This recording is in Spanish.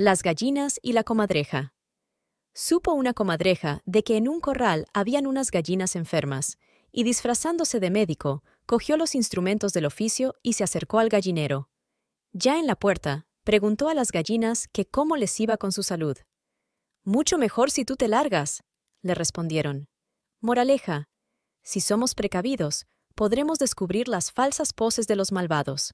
Las gallinas y la comadreja. Supo una comadreja de que en un corral habían unas gallinas enfermas, y disfrazándose de médico, cogió los instrumentos del oficio y se acercó al gallinero. Ya en la puerta, preguntó a las gallinas que cómo les iba con su salud. Mucho mejor si tú te largas, le respondieron. Moraleja, si somos precavidos, podremos descubrir las falsas poses de los malvados.